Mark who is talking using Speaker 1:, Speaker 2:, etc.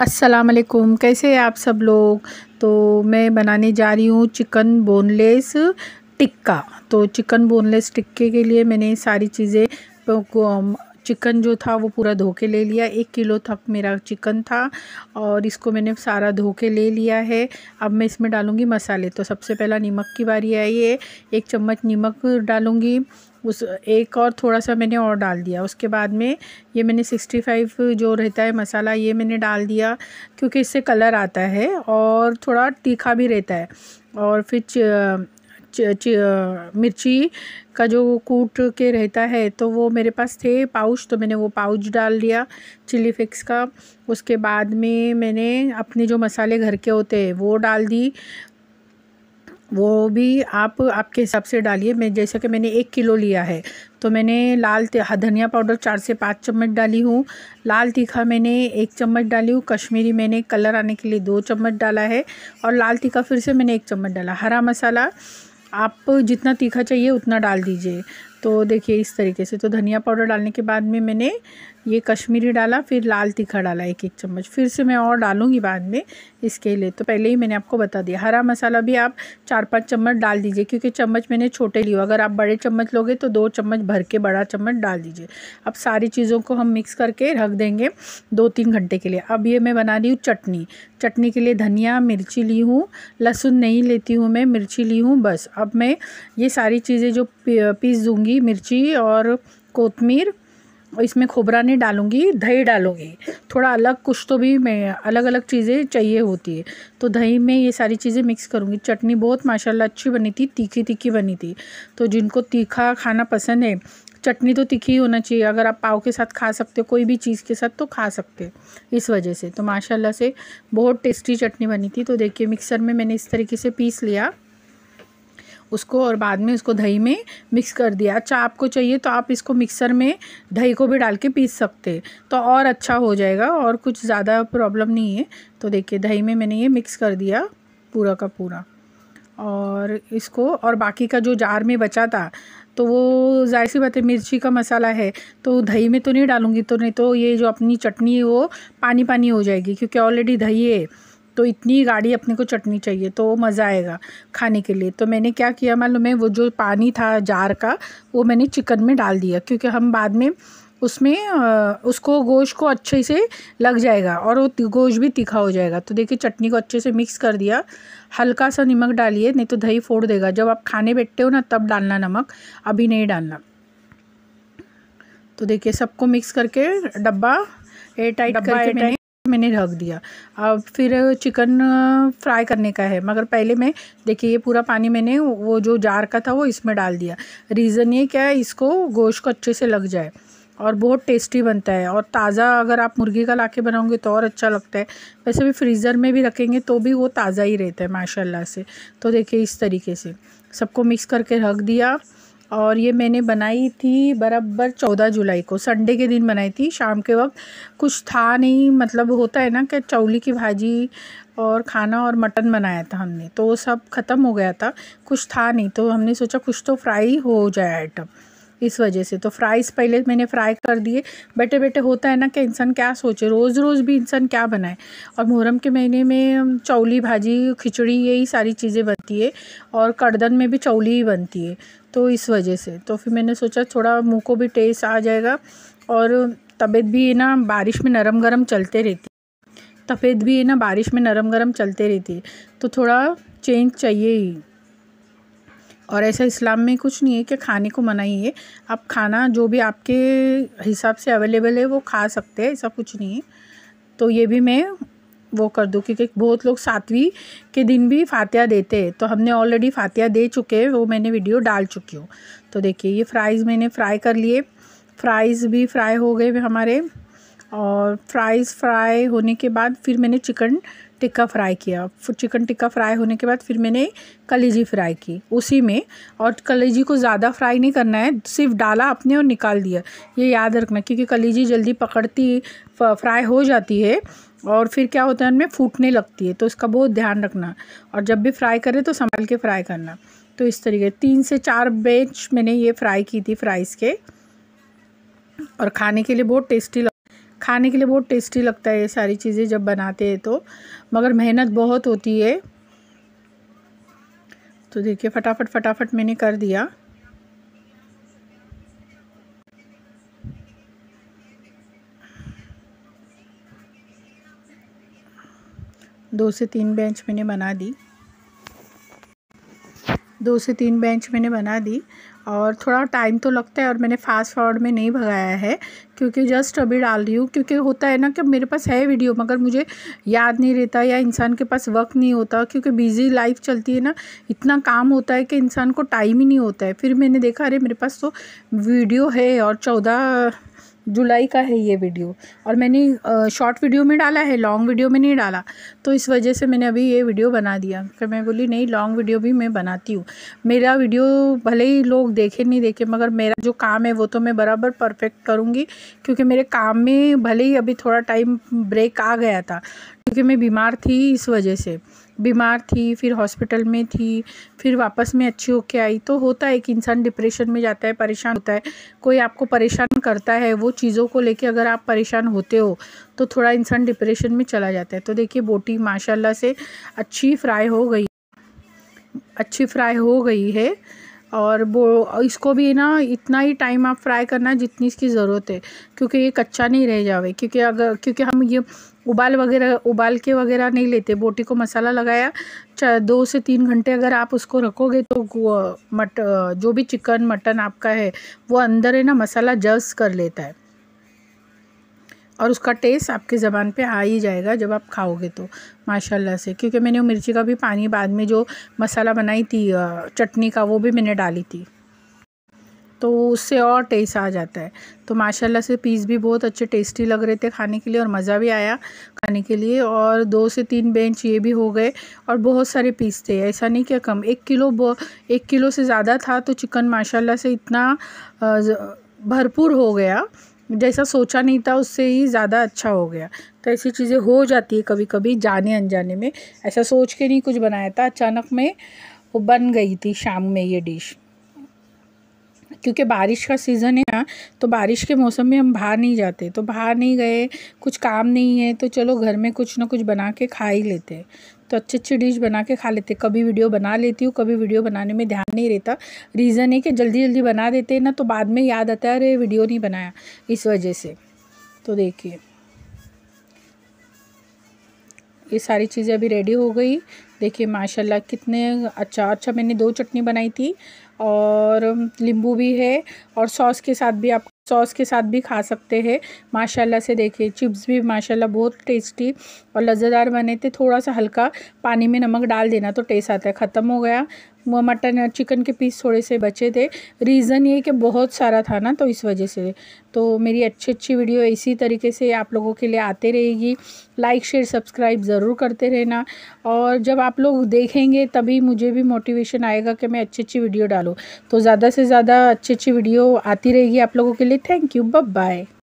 Speaker 1: असलकुम कैसे आप सब लोग तो मैं बनाने जा रही हूँ चिकन बोनलेस टिक्का तो चिकन बोनलेस टिक्के के लिए मैंने सारी चीज़ें चिकन जो था वो पूरा धो के ले लिया एक किलो तक मेरा चिकन था और इसको मैंने सारा धो के ले लिया है अब मैं इसमें डालूँगी मसाले तो सबसे पहला नमक की बारी आई है एक चम्मच नमक डालूँगी उस एक और थोड़ा सा मैंने और डाल दिया उसके बाद में ये मैंने 65 जो रहता है मसाला ये मैंने डाल दिया क्योंकि इससे कलर आता है और थोड़ा तीखा भी रहता है और फिर मिर्ची का जो कूट के रहता है तो वो मेरे पास थे पाउच तो मैंने वो पाउच डाल दिया चिली फ्लेक्स का उसके बाद में मैंने अपने जो मसाले घर के होते हैं वो डाल दी वो भी आप आपके हिसाब से डालिए मैं जैसा कि मैंने एक किलो लिया है तो मैंने लाल हाँ, धनिया पाउडर चार से पाँच चम्मच डाली हूँ लाल तीखा मैंने एक चम्मच डाली हूँ कश्मीरी मैंने कलर आने के लिए दो चम्मच डाला है और लाल तीखा फिर से मैंने एक चम्मच डाला हरा मसाला आप जितना तीखा चाहिए उतना डाल दीजिए तो देखिए इस तरीके से तो धनिया पाउडर डालने के बाद में मैंने ये कश्मीरी डाला फिर लाल तीखा डाला एक एक चम्मच फिर से मैं और डालूंगी बाद में इसके लिए तो पहले ही मैंने आपको बता दिया हरा मसाला भी आप चार पाँच चम्मच डाल दीजिए क्योंकि चम्मच मैंने छोटे लिए अगर आप बड़े चम्मच लोगे तो दो चम्मच भर के बड़ा चम्मच डाल दीजिए अब सारी चीज़ों को हम मिक्स करके रख देंगे दो तीन घंटे के लिए अब ये मैं बना रही हूँ चटनी चटनी के लिए धनिया मिर्ची ली हूँ लहसुन नहीं लेती हूँ मैं मिर्ची ली हूँ बस अब मैं ये सारी चीज़ें जो पीस दूँगी मिर्ची और कोतमीर इसमें खोबरा नहीं डालूँगी दही डालूँगी थोड़ा अलग कुछ तो भी मैं अलग अलग चीज़ें चाहिए होती है तो दही में ये सारी चीज़ें मिक्स करूँगी चटनी बहुत माशाल्लाह अच्छी बनी थी तीखी तीखी बनी थी तो जिनको तीखा खाना पसंद है चटनी तो तीखी होना चाहिए अगर आप पाव के साथ खा सकते हो कोई भी चीज़ के साथ तो खा सकते इस वजह से तो माशाला से बहुत टेस्टी चटनी बनी थी तो देखिए मिक्सर में मैंने इस तरीके से पीस लिया उसको और बाद में उसको दही में मिक्स कर दिया अच्छा आपको चाहिए तो आप इसको मिक्सर में दही को भी डाल के पीस सकते तो और अच्छा हो जाएगा और कुछ ज़्यादा प्रॉब्लम नहीं है तो देखिए दही में मैंने ये मिक्स कर दिया पूरा का पूरा और इसको और बाकी का जो जार में बचा था तो वो जाहिर सी बात है मिर्ची का मसाला है तो दही में तो नहीं डालूँगी तो नहीं तो ये जो अपनी चटनी है वो पानी पानी हो जाएगी क्योंकि ऑलरेडी दही है तो इतनी गाढ़ी अपने को चटनी चाहिए तो मज़ा आएगा खाने के लिए तो मैंने क्या किया मालूम है वो जो पानी था जार का वो मैंने चिकन में डाल दिया क्योंकि हम बाद में उसमें उसको गोश्त को अच्छे से लग जाएगा और वो गोश्त भी तीखा हो जाएगा तो देखिए चटनी को अच्छे से मिक्स कर दिया हल्का सा नमक डालिए नहीं तो दही फोड़ देगा जब आप खाने बैठते हो ना तब डालना नमक अभी नहीं डालना तो देखिए सबको मिक्स करके डब्बा एयर टाइट करके मैंने रख दिया अब फिर चिकन फ्राई करने का है मगर पहले मैं देखिए ये पूरा पानी मैंने वो जो जार का था वो इसमें डाल दिया रीज़न ये क्या है इसको गोश्त को अच्छे से लग जाए और बहुत टेस्टी बनता है और ताज़ा अगर आप मुर्गी का लाके बनाओगे तो और अच्छा लगता है वैसे भी फ्रीज़र में भी रखेंगे तो भी वो ताज़ा ही रहता है माशाल्लाह से तो देखिए इस तरीके से सबको मिक्स करके रख दिया और ये मैंने बनाई थी बराबर चौदह जुलाई को संडे के दिन बनाई थी शाम के वक्त कुछ था नहीं मतलब होता है ना कि चौली की भाजी और खाना और मटन बनाया था हमने तो वो सब ख़त्म हो गया था कुछ था नहीं तो हमने सोचा कुछ तो फ्राई हो जाए आइटम इस वजह से तो फ्राइज़ पहले मैंने फ्राई कर दिए बेटे बेटे होता है ना कि इंसान क्या सोचे रोज़ रोज़ भी इंसान क्या बनाए और मुहर्रम के महीने में चौली भाजी खिचड़ी यही सारी चीज़ें बनती है और कड़दन में भी चौली ही बनती है तो इस वजह से तो फिर मैंने सोचा थोड़ा मुँह को भी टेस्ट आ जाएगा और तबीयत भी है ना बारिश में नरम गरम चलते रहती तबीयत भी है ना बारिश में नरम गरम चलते रहती है तो थोड़ा चेंज चाहिए ही और ऐसा इस्लाम में कुछ नहीं है कि खाने को मना ही है आप खाना जो भी आपके हिसाब से अवेलेबल है वो खा सकते हैं ऐसा कुछ नहीं है तो ये भी मैं वो कर दूँ क्योंकि बहुत लोग सातवीं के दिन भी फातिया देते हैं तो हमने ऑलरेडी फातिया दे चुके हैं वो मैंने वीडियो डाल चुकी हूँ तो देखिए ये फ्राइज़ मैंने फ्राई कर लिए फ्राइज़ भी फ्राई हो गए हमारे और फ्राइज़ फ्राई होने के बाद फिर मैंने चिकन टिक्का फ्राई किया फिर चिकन टिक्का फ्राई होने के बाद फिर मैंने कलेजी फ्राई की उसी में और कलेजी को ज़्यादा फ्राई नहीं करना है सिर्फ डाला अपने और निकाल दिया ये याद रखना क्योंकि कलेजी जल्दी पकड़ती फ्राई हो जाती है और फिर क्या होता है उनमें फूटने लगती है तो इसका बहुत ध्यान रखना और जब भी फ्राई करें तो संभाल के फ्राई करना तो इस तरीके तीन से चार बेच मैंने ये फ्राई की थी फ्राइज़ के और खाने के लिए बहुत टेस्टी खाने के लिए बहुत टेस्टी लगता है ये सारी चीज़ें जब बनाते हैं तो मगर मेहनत बहुत होती है तो देखिए फटाफट फटाफट मैंने कर दिया दो से तीन बेंच मैंने बना दी दो से तीन बेंच मैंने बना दी और थोड़ा टाइम तो लगता है और मैंने फास्ट फॉरवर्ड में नहीं भगाया है क्योंकि जस्ट अभी डाल रही हूँ क्योंकि होता है ना कि मेरे पास है वीडियो मगर मुझे याद नहीं रहता या इंसान के पास वक्त नहीं होता क्योंकि बिज़ी लाइफ चलती है ना इतना काम होता है कि इंसान को टाइम ही नहीं होता है फिर मैंने देखा अरे मेरे पास तो वीडियो है और चौदह जुलाई का है ये वीडियो और मैंने शॉर्ट वीडियो में डाला है लॉन्ग वीडियो में नहीं डाला तो इस वजह से मैंने अभी ये वीडियो बना दिया फिर मैं बोली नहीं लॉन्ग वीडियो भी मैं बनाती हूँ मेरा वीडियो भले ही लोग देखे नहीं देखे मगर मेरा जो काम है वो तो मैं बराबर परफेक्ट करूँगी क्योंकि मेरे काम में भले ही अभी थोड़ा टाइम ब्रेक आ गया था क्योंकि मैं बीमार थी इस वजह से बीमार थी फिर हॉस्पिटल में थी फिर वापस में अच्छी होके आई तो होता है कि इंसान डिप्रेशन में जाता है परेशान होता है कोई आपको परेशान करता है वो चीज़ों को लेके अगर आप परेशान होते हो तो थोड़ा इंसान डिप्रेशन में चला जाता है तो देखिए बोटी माशाल्लाह से अच्छी फ्राई हो गई अच्छी फ्राई हो गई है और वो इसको भी ना इतना ही टाइम आप फ्राई करना जितनी इसकी ज़रूरत है क्योंकि ये कच्चा नहीं रह जावे क्योंकि अगर क्योंकि हम ये उबाल वगैरह उबाल के वगैरह नहीं लेते बोटी को मसाला लगाया दो से तीन घंटे अगर आप उसको रखोगे तो मट जो भी चिकन मटन आपका है वो अंदर है ना मसाला जस्ट कर लेता है और उसका टेस्ट आपके ज़बान पे आ ही जाएगा जब आप खाओगे तो माशाल्लाह से क्योंकि मैंने वो मिर्ची का भी पानी बाद में जो मसाला बनाई थी चटनी का वो भी मैंने डाली थी तो उससे और टेस्ट आ जाता है तो माशाल्लाह से पीस भी बहुत अच्छे टेस्टी लग रहे थे खाने के लिए और मज़ा भी आया खाने के लिए और दो से तीन बेंच ये भी हो गए और बहुत सारे पीस थे ऐसा नहीं क्या कम एक किलो एक किलो से ज़्यादा था तो चिकन माशाल्लाह से इतना भरपूर हो गया जैसा सोचा नहीं था उससे ही ज़्यादा अच्छा हो गया तो ऐसी चीज़ें हो जाती है कभी कभी जाने अनजाने में ऐसा सोच के नहीं कुछ बनाया था अचानक में वो बन गई थी शाम में ये डिश क्योंकि बारिश का सीज़न है ना तो बारिश के मौसम में हम बाहर नहीं जाते तो बाहर नहीं गए कुछ काम नहीं है तो चलो घर में कुछ ना कुछ बना के खा ही लेते तो अच्छी अच्छी डिश बना के खा लेते कभी वीडियो बना लेती हूँ कभी वीडियो बनाने में ध्यान नहीं रहता रीज़न है कि जल्दी जल्दी बना देते हैं ना तो बाद में याद आता है अरे वीडियो नहीं बनाया इस वजह से तो देखिए ये सारी चीज़ें अभी रेडी हो गई देखिए माशाल्लाह कितने अच्छा अच्छा मैंने दो चटनी बनाई थी और नींबू भी है और सॉस के साथ भी आप सॉस के साथ भी खा सकते हैं माशाल्लाह से देखिए चिप्स भी माशाल्लाह बहुत टेस्टी और लज़ेदार बने थे थोड़ा सा हल्का पानी में नमक डाल देना तो टेस्ट आता है ख़त्म हो गया मटन चिकन के पीस थोड़े से बचे थे रीज़न ये कि बहुत सारा था ना तो इस वजह से तो मेरी अच्छी अच्छी वीडियो इसी तरीके से आप लोगों के लिए आते रहेगी लाइक शेयर सब्सक्राइब ज़रूर करते रहना और जब आप लोग देखेंगे तभी मुझे भी मोटिवेशन आएगा कि मैं अच्छी अच्छी वीडियो डालूँ तो ज़्यादा से ज़्यादा अच्छी अच्छी वीडियो आती रहेगी आप लोगों के लिए थैंक यू बब बाय